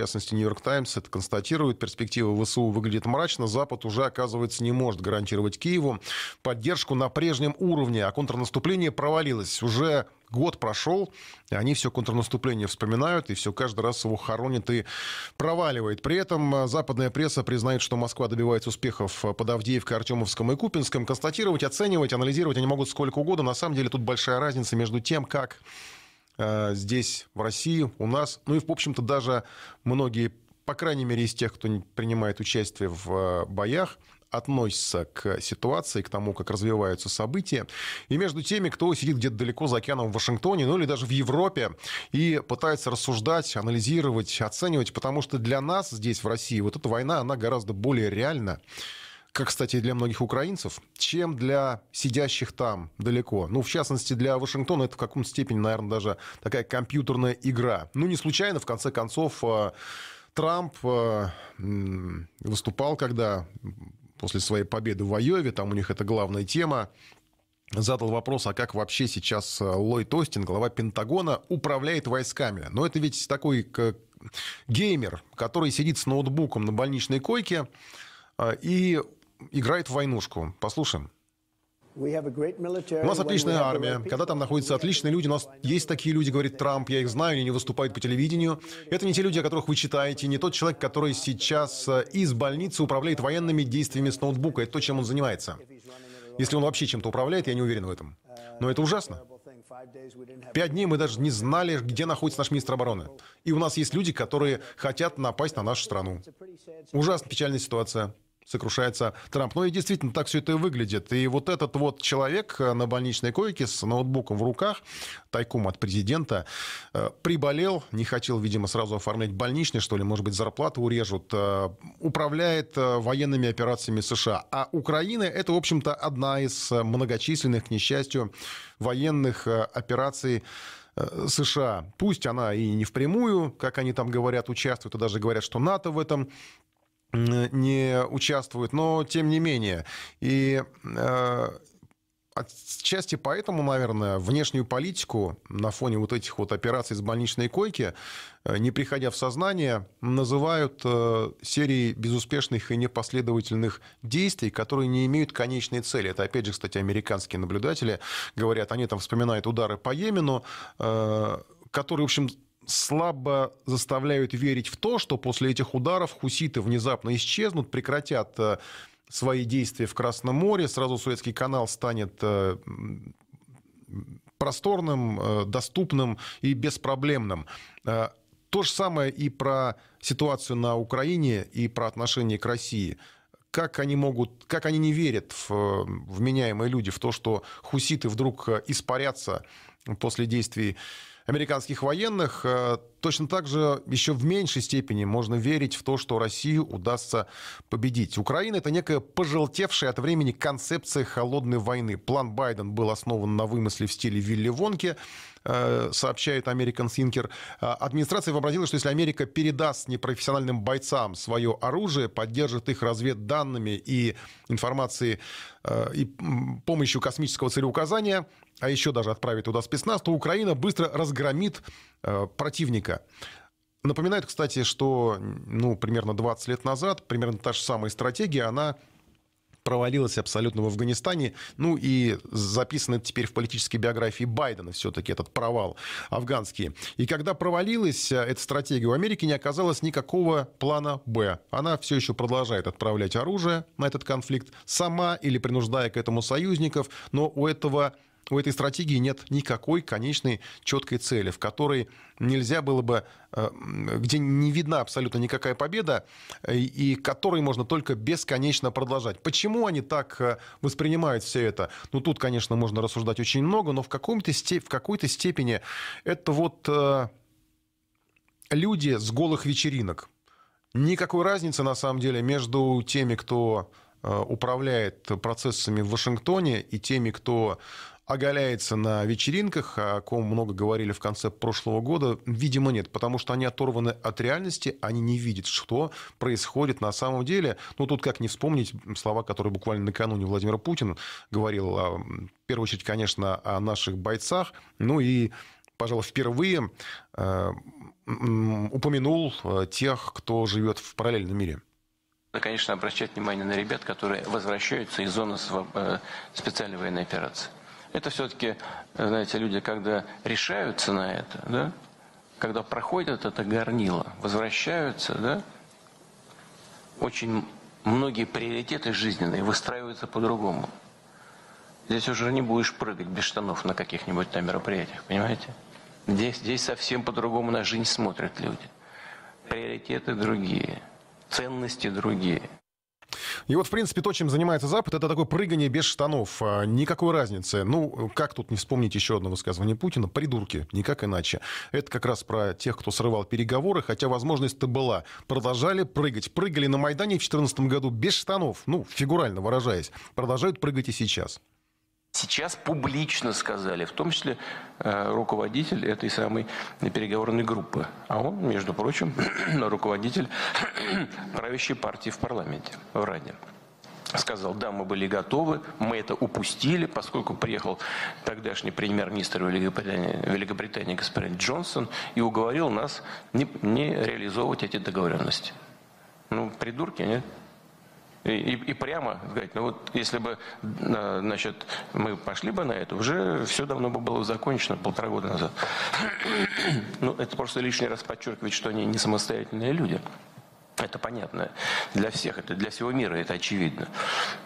частности, Нью-Йорк Таймс это констатирует. Перспектива ВСУ выглядит мрачно. Запад уже, оказывается, не может гарантировать Киеву поддержку на прежнем уровне, а контрнаступление провалилось. Уже год прошел, и они все контрнаступление вспоминают, и все каждый раз его хоронит и проваливает. При этом а, западная пресса признает, что Москва добивается успехов а, под Авдеевкой, Артемовском и Купинском. Констатировать, оценивать, анализировать они могут сколько угодно. На самом деле тут большая разница между тем, как Э, здесь, в России, у нас, ну и, в общем-то, даже многие, по крайней мере, из тех, кто принимает участие в э, боях, относятся к ситуации, к тому, как развиваются события. И между теми, кто сидит где-то далеко за океаном в Вашингтоне, ну или даже в Европе, и пытается рассуждать, анализировать, оценивать, потому что для нас здесь, в России, вот эта война, она гораздо более реальна как, кстати, для многих украинцев, чем для сидящих там далеко. Ну, в частности, для Вашингтона это в каком-то степени, наверное, даже такая компьютерная игра. Ну, не случайно, в конце концов, э, Трамп э, выступал, когда после своей победы в Айове, там у них это главная тема, задал вопрос, а как вообще сейчас э, Ллойд Остин, глава Пентагона, управляет войсками. Но это ведь такой геймер, который сидит с ноутбуком на больничной койке, и играет в войнушку. Послушаем. У нас отличная армия. Когда там находятся отличные люди, у нас есть такие люди, говорит Трамп, я их знаю, они не выступают по телевидению. Это не те люди, о которых вы читаете, не тот человек, который сейчас э, из больницы управляет военными действиями с ноутбука. Это то, чем он занимается. Если он вообще чем-то управляет, я не уверен в этом. Но это ужасно. Пять дней мы даже не знали, где находится наш министр обороны. И у нас есть люди, которые хотят напасть на нашу страну. Ужасно печальная ситуация сокрушается Трамп. Ну и действительно, так все это и выглядит. И вот этот вот человек э, на больничной койке с ноутбуком в руках, тайком от президента, э, приболел, не хотел, видимо, сразу оформлять больничный, что ли, может быть, зарплату урежут, э, управляет военными операциями США. А Украина — это, в общем-то, одна из многочисленных, к несчастью, военных операций США. Пусть она и не впрямую, как они там говорят, участвует, и а даже говорят, что НАТО в этом не участвуют, но тем не менее. И э, отчасти поэтому, наверное, внешнюю политику на фоне вот этих вот операций с больничной койки, э, не приходя в сознание, называют э, серией безуспешных и непоследовательных действий, которые не имеют конечной цели. Это, опять же, кстати, американские наблюдатели говорят, они там вспоминают удары по Йемену, э, которые, в общем, слабо заставляют верить в то, что после этих ударов хуситы внезапно исчезнут, прекратят э, свои действия в Красном море, сразу Суэцкий канал станет э, просторным, э, доступным и беспроблемным. То же самое и про ситуацию на Украине и про отношение к России. Как они могут, как они не верят в вменяемые люди, в то, что хуситы вдруг испарятся после действий американских военных, э, точно так же еще в меньшей степени можно верить в то, что Россию удастся победить. Украина – это некая пожелтевшая от времени концепция холодной войны. План Байден был основан на вымысле в стиле Вилли Вонки, э, сообщает American Thinker. Э, администрация вообразила, что если Америка передаст непрофессиональным бойцам свое оружие, поддержит их разведданными и информацией и помощью космического целеуказания, а еще даже отправить туда спецназ, то Украина быстро разгромит э, противника. Напоминает, кстати, что ну, примерно 20 лет назад примерно та же самая стратегия, она провалилась абсолютно в Афганистане. Ну и записано теперь в политической биографии Байдена все-таки этот провал афганский. И когда провалилась э, эта стратегия, у Америки не оказалось никакого плана «Б». Она все еще продолжает отправлять оружие на этот конфликт, сама или принуждая к этому союзников, но у этого у этой стратегии нет никакой конечной четкой цели, в которой нельзя было бы, э, где не видна абсолютно никакая победа, э, и которой можно только бесконечно продолжать. Почему они так э, воспринимают все это? Ну, тут, конечно, можно рассуждать очень много, но в, каком-то в какой-то степени это вот люди с голых вечеринок. Никакой разницы, на самом деле, между теми, кто управляет процессами в Вашингтоне и теми, кто оголяется на вечеринках, о ком много говорили в конце прошлого года, видимо, нет, потому что они оторваны от реальности, они не видят, что происходит на самом деле. Ну, тут как не вспомнить слова, которые буквально накануне Владимир Путин говорил, а, в первую очередь, конечно, о наших бойцах, ну и пожалуй, впервые а, упомянул а, тех, кто живет в параллельном мире. Да, ну, Конечно, обращать внимание на ребят, которые возвращаются из зоны э, специальной военной операции. Это все-таки, знаете, люди, когда решаются на это, да, когда проходят это горнило, возвращаются, да, очень многие приоритеты жизненные выстраиваются по-другому. Здесь уже не будешь прыгать без штанов на каких-нибудь там мероприятиях, понимаете? Здесь, здесь совсем по-другому на жизнь смотрят люди. Приоритеты другие, ценности другие. И вот, в принципе, то, чем занимается Запад, это такое прыгание без штанов. А, никакой разницы. Ну, как тут не вспомнить еще одно высказывание Путина? Придурки. Никак иначе. Это как раз про тех, кто срывал переговоры, хотя возможность-то была. Продолжали прыгать. Прыгали на Майдане в 2014 году без штанов. Ну, фигурально выражаясь. Продолжают прыгать и сейчас. Сейчас публично сказали, в том числе э, руководитель этой самой переговорной группы. А он, между прочим, руководитель правящей партии в парламенте, в Раде сказал, да, мы были готовы, мы это упустили, поскольку приехал тогдашний премьер-министр Великобритании, Великобритании господин Джонсон и уговорил нас не, не реализовывать эти договоренности. Ну, придурки, нет? И, и, и прямо сказать, ну вот если бы э, значит, мы пошли бы на это, уже все давно бы было закончено полтора года назад. ну, это просто лишний раз подчеркивает, что они не самостоятельные люди. Это понятно для всех, это для всего мира, это очевидно.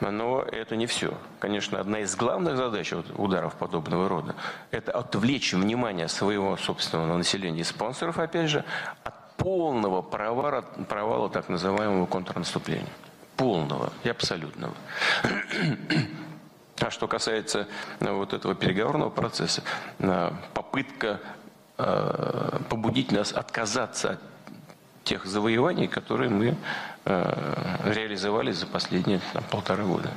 Но это не все. Конечно, одна из главных задач вот, ударов подобного рода – это отвлечь внимание своего собственного населения и спонсоров, опять же, от полного провала, провала так называемого контрнаступления полного и абсолютного. А что касается э, вот этого переговорного процесса, э, попытка э, побудить нас отказаться от тех завоеваний, которые мы реализовали за последние там, полтора года.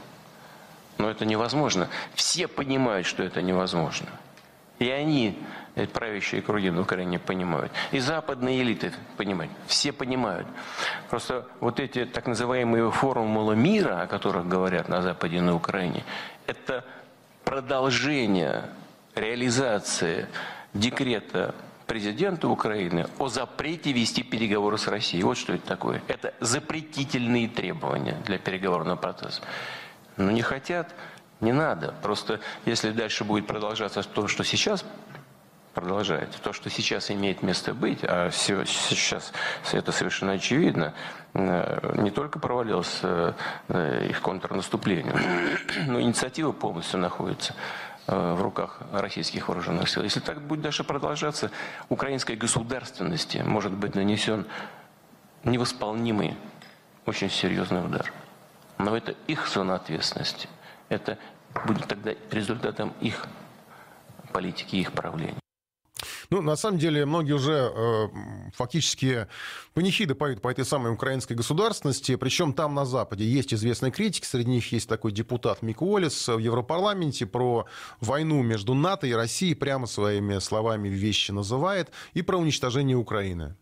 Но это невозможно. Все понимают, что это невозможно. И они, э, правящие круги на Украине, понимают. И западные элиты понимают. Все понимают. Просто вот эти так называемые формулы мира, о которых говорят на Западе и на Украине, это продолжение реализации декрета президента Украины о запрете вести переговоры с Россией. Вот что это такое. Это запретительные требования для переговорного процесса. Но не хотят не надо. Просто если дальше будет продолжаться то, что сейчас продолжается, то, что сейчас имеет место быть, а все, сейчас это совершенно очевидно, э, не только провалилось э, э, их контрнаступление, но инициатива полностью находится в руках российских вооруженных сил. Если так будет дальше продолжаться, украинской государственности может быть нанесен невосполнимый, очень серьезный удар. Но это их зона ответственности это будет тогда результатом их политики, их правления. Ну, на самом деле, многие уже э, фактически панихиды поют по этой самой украинской государственности. Причем там, на Западе, есть известные критики. Среди них есть такой депутат Мик Уоллес в Европарламенте про войну между НАТО и Россией прямо своими словами вещи называет. И про уничтожение Украины.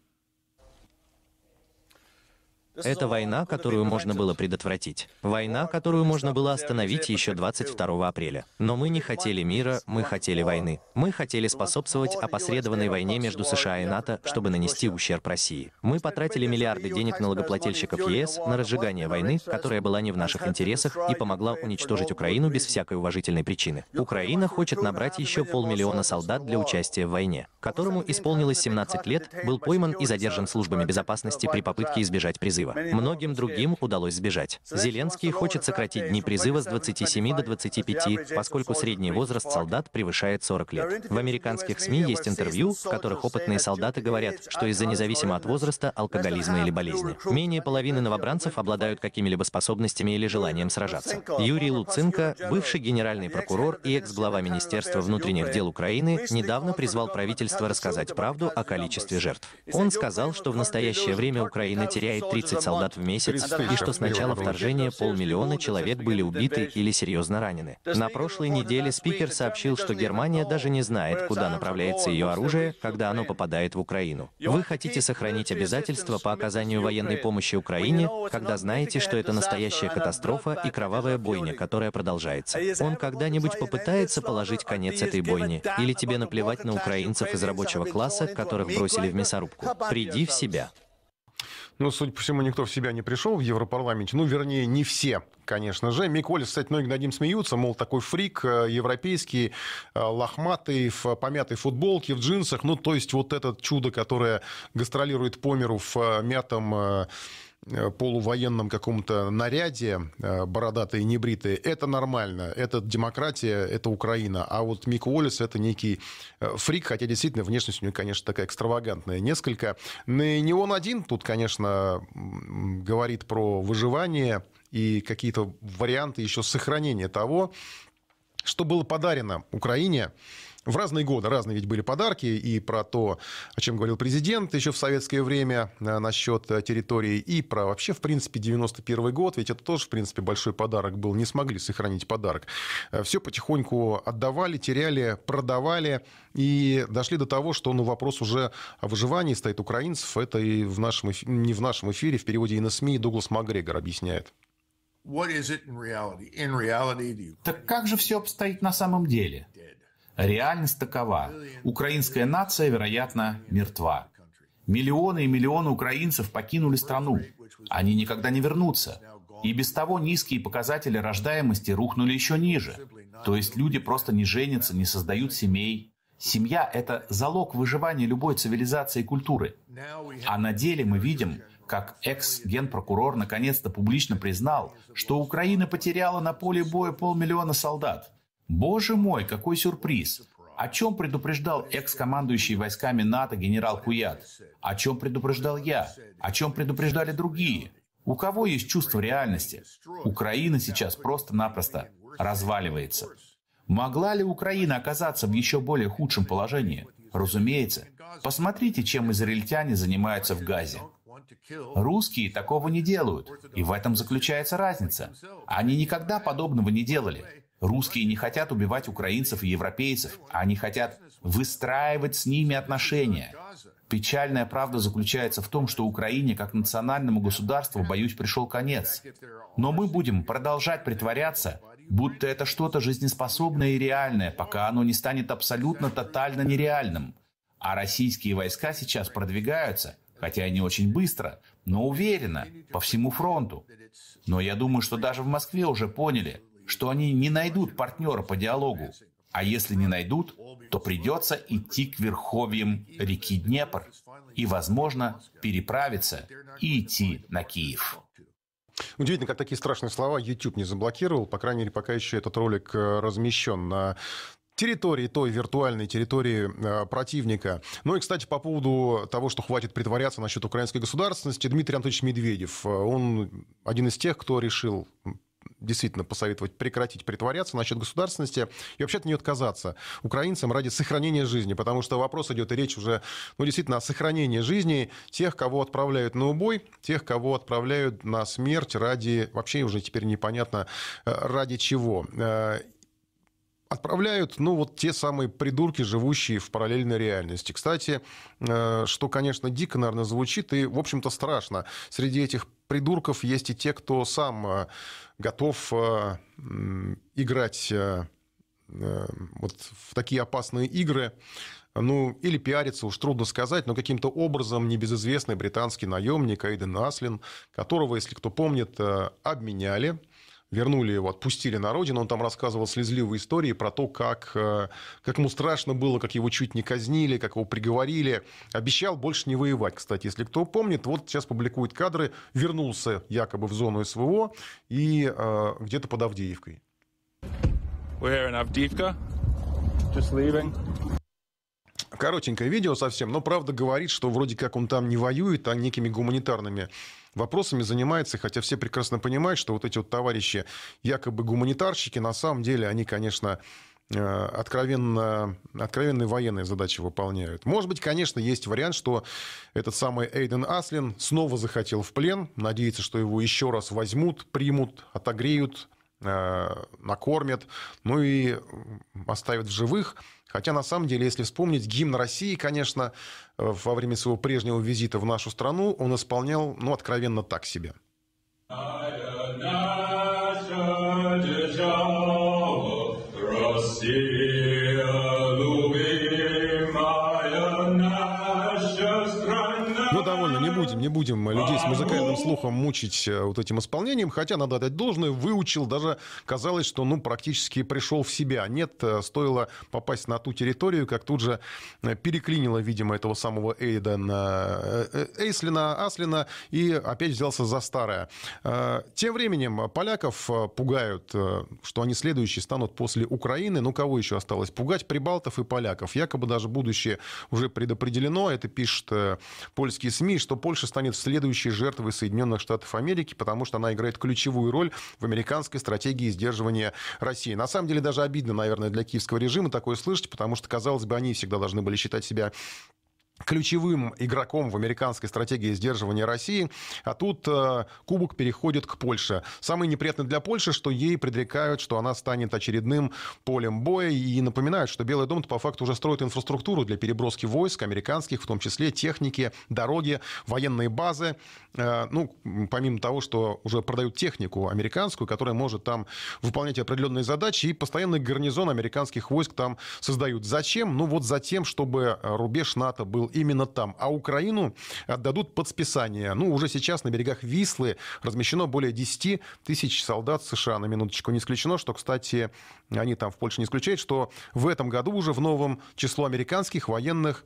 Это война, которую можно было предотвратить. Война, которую можно было остановить еще 22 апреля. Но мы не хотели мира, мы хотели войны. Мы хотели способствовать опосредованной войне между США и НАТО, чтобы нанести ущерб России. Мы потратили миллиарды денег налогоплательщиков ЕС на разжигание войны, которая была не в наших интересах и помогла уничтожить Украину без всякой уважительной причины. Украина хочет набрать еще полмиллиона солдат для участия в войне, которому исполнилось 17 лет, был пойман и задержан службами безопасности при попытке избежать призыва призыва. Многим другим удалось сбежать. Зеленский хочет сократить дни призыва с 27 до 25, поскольку средний возраст солдат превышает 40 лет. В американских СМИ есть интервью, в которых опытные солдаты говорят, что из-за независимо от возраста, алкоголизма или болезни. Менее половины новобранцев обладают какими-либо способностями или желанием сражаться. Юрий Луценко, бывший генеральный прокурор и экс-глава Министерства внутренних дел Украины, недавно призвал правительство рассказать правду о количестве жертв. Он сказал, что в настоящее время Украина теряет 30 30 солдат в месяц, и что с начала вторжения полмиллиона человек были убиты или серьезно ранены. На прошлой неделе спикер сообщил, что Германия даже не знает, куда направляется ее оружие, когда оно попадает в Украину. Вы хотите сохранить обязательства по оказанию военной помощи Украине, когда знаете, что это настоящая катастрофа и кровавая бойня, которая продолжается. А он когда-нибудь попытается положить «а конец этой бойне? Или тебе наплевать на украинцев из рабочего класса, которых бросили в мясорубку? Приди в себя. Ну, судя по всему, никто в себя не пришел в Европарламенте. Ну, вернее, не все, конечно же. Миколис, кстати, многие над ним смеются, мол, такой фрик э, европейский, э, лохматый, в помятой футболке, в джинсах. Ну, то есть вот это чудо, которое гастролирует по миру в э, мятом Э, полувоенном каком-то наряде, э, бородатые, небритые, это нормально, это демократия, это Украина. А вот Мик Уоллес это некий э, фрик, хотя действительно внешность у него, конечно, такая экстравагантная несколько. Не он один тут, конечно, говорит про выживание и какие-то варианты еще сохранения того, что было подарено Украине в разные годы разные ведь были подарки, и про то, о чем говорил президент еще в советское время э, насчет э, территории, и про вообще, в принципе, 91 год, ведь это тоже, в принципе, большой подарок был, не смогли сохранить подарок. Э, все потихоньку отдавали, теряли, продавали, и дошли до того, что ну, вопрос уже о выживании стоит украинцев, это и в нашем, эфире, не в нашем эфире, в переводе и на СМИ Дуглас Макгрегор объясняет. Так как же все обстоит на самом деле? Реальность такова. Украинская нация, вероятно, мертва. Миллионы и миллионы украинцев покинули страну. Они никогда не вернутся. И без того низкие показатели рождаемости рухнули еще ниже. То есть люди просто не женятся, не создают семей. Семья – это залог выживания любой цивилизации и культуры. А на деле мы видим, как экс-генпрокурор наконец-то публично признал, что Украина потеряла на поле боя полмиллиона солдат. Боже мой, какой сюрприз! О чем предупреждал экс-командующий войсками НАТО генерал Куят? О чем предупреждал я? О чем предупреждали другие? У кого есть чувство реальности? Украина сейчас просто-напросто разваливается. Могла ли Украина оказаться в еще более худшем положении? Разумеется. Посмотрите, чем израильтяне занимаются в Газе. Русские такого не делают, и в этом заключается разница. Они никогда подобного не делали. Русские не хотят убивать украинцев и европейцев, а они хотят выстраивать с ними отношения. Печальная правда заключается в том, что Украине как национальному государству, боюсь, пришел конец. Но мы будем продолжать притворяться, будто это что-то жизнеспособное и реальное, пока оно не станет абсолютно тотально нереальным. А российские войска сейчас продвигаются – хотя и не очень быстро, но уверенно, по всему фронту. Но я думаю, что даже в Москве уже поняли, что они не найдут партнера по диалогу, а если не найдут, то придется идти к верховьям реки Днепр и, возможно, переправиться и идти на Киев. Удивительно, как такие страшные слова YouTube не заблокировал. По крайней мере, пока еще этот ролик э, размещен на территории, той виртуальной территории э, противника. Ну и, кстати, по поводу того, что хватит притворяться насчет украинской государственности, Дмитрий Анатольевич Медведев, э, он один из тех, кто решил действительно посоветовать прекратить притворяться насчет государственности и вообще от нее отказаться украинцам ради сохранения жизни, потому что вопрос идет и речь уже, ну, действительно, о сохранении жизни тех, кого отправляют на убой, тех, кого отправляют на смерть ради, вообще уже теперь непонятно, э, ради чего. Э, отправляют, ну, вот те самые придурки, живущие в параллельной реальности. Кстати, э, что, конечно, дико, наверное, звучит и, в общем-то, страшно. Среди этих придурков есть и те, кто сам э, готов э, играть вот в такие опасные игры, ну, или пиарится, уж трудно сказать, но каким-то образом небезызвестный британский наемник Айден Аслин, которого, если кто помнит, обменяли – вернули его, отпустили на родину. Он там рассказывал слезливые истории про то, как, э, как ему страшно было, как его чуть не казнили, как его приговорили. Обещал больше не воевать, кстати. Если кто помнит, вот сейчас публикует кадры. Вернулся якобы в зону СВО и э, где-то под Авдеевкой. We're in Avdiivka. Just leaving. Коротенькое видео совсем, но правда говорит, что вроде как он там не воюет, а некими гуманитарными вопросами занимается, хотя все прекрасно понимают, что вот эти вот товарищи, якобы гуманитарщики, на самом деле они, конечно, э, откровенно, откровенные военные задачи выполняют. Может быть, конечно, есть вариант, что этот самый Эйден Аслин снова захотел в плен, надеется, что его еще раз возьмут, примут, отогреют, Э, накормят, ну и оставят в живых. Хотя, на самом деле, если вспомнить, гимн России, конечно, э, во время своего прежнего визита в нашу страну он исполнял, ну, откровенно так себе. Россия. будем людей с музыкальным слухом мучить э, вот этим исполнением, хотя, надо отдать должное, выучил, даже казалось, что ну, практически пришел в себя. Нет, э, стоило попасть на ту территорию, как тут же э, переклинило, видимо, этого самого Эйдена, Эйслина, Аслина, и опять взялся за старое. Тем временем поляков пугают, что они следующие станут после Украины. Ну, кого еще осталось пугать? Прибалтов и поляков. Якобы даже будущее уже предопределено. Это пишет польские СМИ, что Польша станет станет следующей жертвой Соединенных Штатов Америки, потому что она играет ключевую роль в американской стратегии сдерживания России. На самом деле даже обидно, наверное, для киевского режима такое слышать, потому что, казалось бы, они всегда должны были считать себя ключевым игроком в американской стратегии сдерживания России, а тут э, кубок переходит к Польше. Самое неприятное для Польши, что ей предрекают, что она станет очередным полем боя и напоминают, что Белый дом по факту уже строит инфраструктуру для переброски войск американских, в том числе техники, дороги, военные базы. Э, ну, помимо того, что уже продают технику американскую, которая может там выполнять определенные задачи, и постоянный гарнизон американских войск там создают. Зачем? Ну вот за тем, чтобы рубеж НАТО был выиграл именно там. А Украину отдадут под списание. Ну, уже сейчас на берегах Вислы размещено более 10 тысяч солдат США. На минуточку не исключено, что, кстати, они там в Польше не исключают, что в этом году уже в новом число американских военных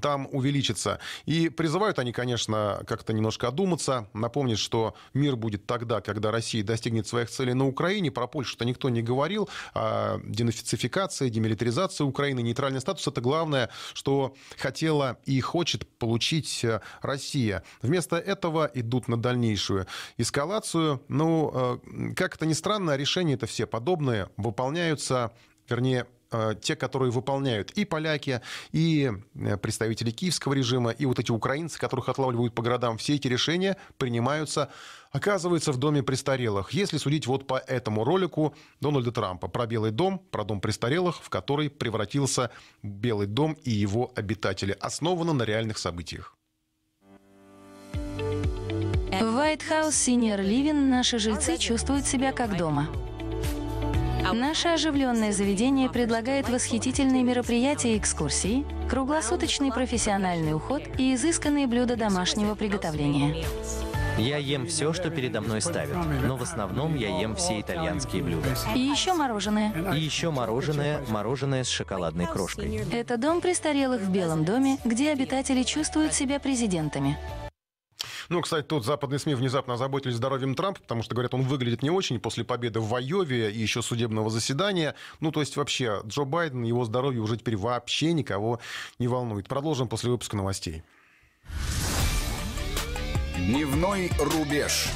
там увеличится. И призывают они, конечно, как-то немножко одуматься, напомнить, что мир будет тогда, когда Россия достигнет своих целей на Украине. Про Польшу-то никто не говорил. А денацификация, демилитаризация Украины, нейтральный статус — это главное, что хотела и хочет получить э, Россия. Вместо этого идут на дальнейшую эскалацию. Ну, э, как это ни странно, решения это все подобные, выполняются, вернее, Э, те, которые выполняют и поляки, и э, представители киевского режима, и вот эти украинцы, которых отлавливают по городам, все эти решения принимаются, оказывается, в доме престарелых. Если судить вот по этому ролику Дональда Трампа про Белый дом, про дом престарелых, в который превратился Белый дом и его обитатели, основано на реальных событиях. В White House Senior Living наши жильцы чувствуют себя как дома. Наше оживленное заведение предлагает восхитительные мероприятия и экскурсии, круглосуточный профессиональный уход и изысканные блюда домашнего приготовления. Я ем все, что передо мной ставят, но в основном я ем все итальянские блюда. И еще мороженое. И еще мороженое, мороженое с шоколадной крошкой. Это дом престарелых в Белом доме, где обитатели чувствуют себя президентами. Ну, кстати, тут западные СМИ внезапно озаботились здоровьем Трампа, потому что, говорят, он выглядит не очень после победы в Айове и еще судебного заседания. Ну, то есть вообще Джо Байден, его здоровье уже теперь вообще никого не волнует. Продолжим после выпуска новостей. Дневной рубеж.